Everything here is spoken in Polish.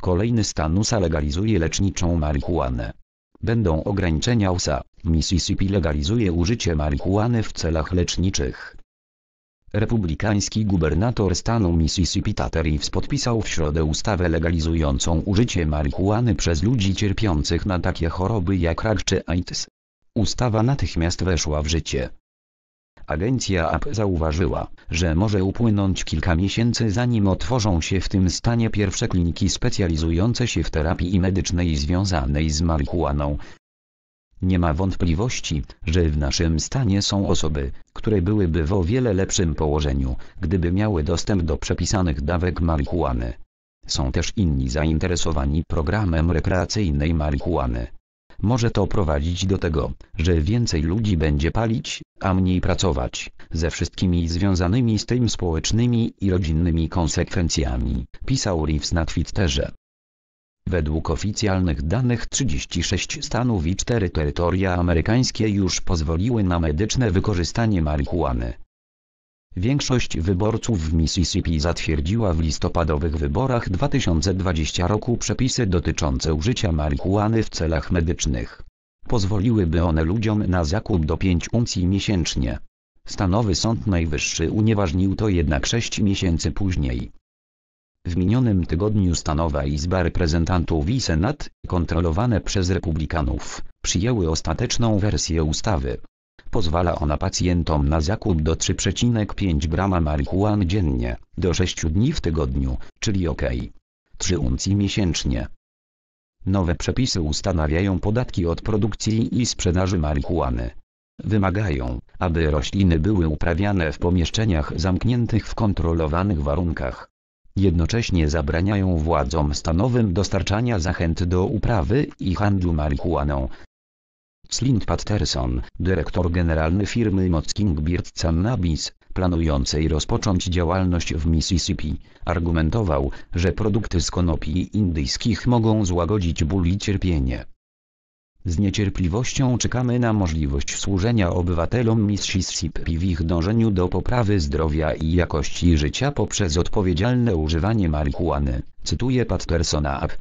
Kolejny stan USA legalizuje leczniczą marihuanę. Będą ograniczenia USA. Mississippi legalizuje użycie marihuany w celach leczniczych. Republikański gubernator stanu Mississippi Tate Reeves podpisał w środę ustawę legalizującą użycie marihuany przez ludzi cierpiących na takie choroby jak rak czy AIDS. Ustawa natychmiast weszła w życie. Agencja AP zauważyła, że może upłynąć kilka miesięcy zanim otworzą się w tym stanie pierwsze kliniki specjalizujące się w terapii medycznej związanej z marihuaną. Nie ma wątpliwości, że w naszym stanie są osoby, które byłyby w o wiele lepszym położeniu, gdyby miały dostęp do przepisanych dawek marihuany. Są też inni zainteresowani programem rekreacyjnej marihuany. Może to prowadzić do tego, że więcej ludzi będzie palić, a mniej pracować, ze wszystkimi związanymi z tym społecznymi i rodzinnymi konsekwencjami, pisał Reeves na Twitterze. Według oficjalnych danych 36 stanów i 4 terytoria amerykańskie już pozwoliły na medyczne wykorzystanie marihuany, Większość wyborców w Mississippi zatwierdziła w listopadowych wyborach 2020 roku przepisy dotyczące użycia marihuany w celach medycznych. Pozwoliłyby one ludziom na zakup do 5 uncji miesięcznie. Stanowy Sąd Najwyższy unieważnił to jednak 6 miesięcy później. W minionym tygodniu Stanowa Izba Reprezentantów i Senat, kontrolowane przez Republikanów, przyjęły ostateczną wersję ustawy. Pozwala ona pacjentom na zakup do 3,5 grama marihuany dziennie, do 6 dni w tygodniu, czyli ok. 3 uncji miesięcznie. Nowe przepisy ustanawiają podatki od produkcji i sprzedaży marihuany. Wymagają, aby rośliny były uprawiane w pomieszczeniach zamkniętych w kontrolowanych warunkach. Jednocześnie zabraniają władzom stanowym dostarczania zachęt do uprawy i handlu marihuaną, Slint Patterson, dyrektor generalny firmy Mocking Beard Cannabis, planującej rozpocząć działalność w Mississippi, argumentował, że produkty z konopi indyjskich mogą złagodzić ból i cierpienie. Z niecierpliwością czekamy na możliwość służenia obywatelom Mississippi w ich dążeniu do poprawy zdrowia i jakości życia poprzez odpowiedzialne używanie marihuany, cytuje Pattersona App.